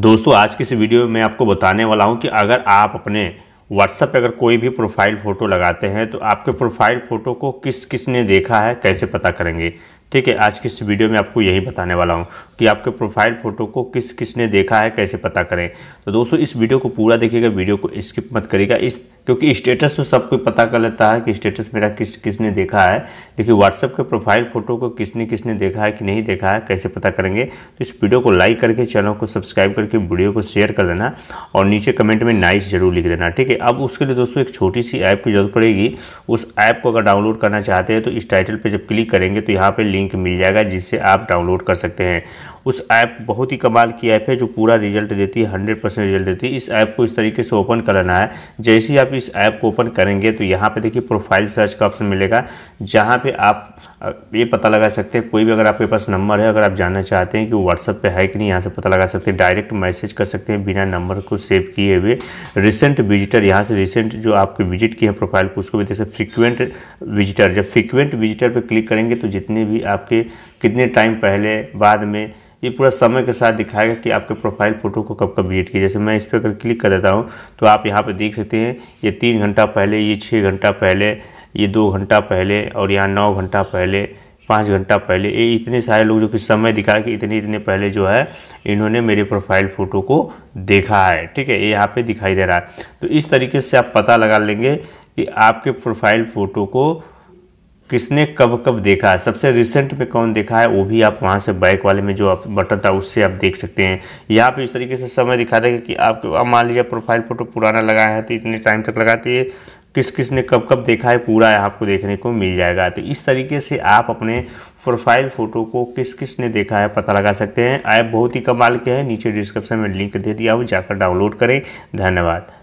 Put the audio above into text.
दोस्तों आज की इस वीडियो में आपको बताने वाला हूं कि अगर आप अपने व्हाट्सएप पे अगर कोई भी प्रोफाइल फ़ोटो लगाते हैं तो आपके प्रोफाइल फ़ोटो को किस किस ने देखा है कैसे पता करेंगे ठीक है आज की इस वीडियो में आपको यही बताने वाला हूं कि आपके प्रोफाइल फ़ोटो को किस किस ने देखा है कैसे पता करें तो दोस्तों इस वीडियो को पूरा देखिएगा वीडियो को स्किप मत करिएगा इस क्योंकि स्टेटस तो सबको पता कर लेता है कि स्टेटस मेरा किस किसने देखा है लेकिन व्हाट्सएप के प्रोफाइल फ़ोटो को किसने किसने देखा है कि नहीं देखा है कैसे पता करेंगे तो इस वीडियो को लाइक करके चैनल को सब्सक्राइब करके वीडियो को शेयर कर देना और नीचे कमेंट में नाइस जरूर लिख देना ठीक है अब उसके लिए दोस्तों एक छोटी सी ऐप की जरूरत पड़ेगी उस ऐप को अगर डाउनलोड करना चाहते हैं तो इस टाइटल पर जब क्लिक करेंगे तो यहाँ पर लिंक मिल जाएगा जिससे आप डाउनलोड कर सकते हैं उस ऐप बहुत ही कमाल की ऐप है जो पूरा रिजल्ट देती है हंड्रेड रिजल्ट देती है इस ऐप को इस तरीके से ओपन कर लेना है जैसे ही आप इस ऐप को ओपन करेंगे तो यहाँ पे देखिए प्रोफाइल सर्च का ऑप्शन मिलेगा जहाँ पे आप ये पता लगा सकते हैं कोई भी अगर आपके पास नंबर है अगर आप जानना चाहते हैं कि व्हाट्सअप पे है कि नहीं यहाँ से पता लगा सकते हैं डायरेक्ट मैसेज कर सकते हैं बिना नंबर को सेव किए हुए रिसेंट विजिटर यहाँ से रिसेंट जो आपके विजिट किए हैं प्रोफाइल को उसको भी देख सकते फ्रिक्वेंट विजिटर जब फ्रिक्वेंट विजिटर पर क्लिक करेंगे तो जितने भी आपके कितने टाइम पहले बाद में ये पूरा समय के साथ दिखाएगा कि आपके प्रोफाइल फ़ोटो को कब कब एडिट किया जैसे मैं इस पर अगर क्लिक कर देता हूँ तो आप यहाँ पर देख सकते हैं ये तीन घंटा पहले ये छः घंटा पहले ये दो घंटा पहले और यहाँ नौ घंटा पहले पाँच घंटा पहले ये इतने सारे लोग जो कि समय दिखाए कि इतने इतने पहले जो है इन्होंने मेरे प्रोफाइल फ़ोटो को देखा है ठीक है ये यहाँ पे दिखाई दे रहा है तो इस तरीके से आप पता लगा लेंगे कि आपके प्रोफाइल फ़ोटो को किसने कब कब देखा है सबसे रिसेंट में कौन देखा है वो भी आप वहाँ से बाइक वाले में जो आप बटन था उससे आप देख सकते हैं यहाँ पे इस तरीके से समय दिखा देगा कि आप मान लीजिए प्रोफाइल फ़ोटो पुराना लगाया है तो इतने टाइम तक लगाते हैं किस किस ने कब कब देखा है पूरा आपको देखने को मिल जाएगा तो इस तरीके से आप अपने प्रोफाइल फ़ोटो को किस किस ने देखा है पता लगा सकते हैं ऐप बहुत ही कमाल के हैं नीचे डिस्क्रिप्शन में लिंक दे दिया हूँ जाकर डाउनलोड करें धन्यवाद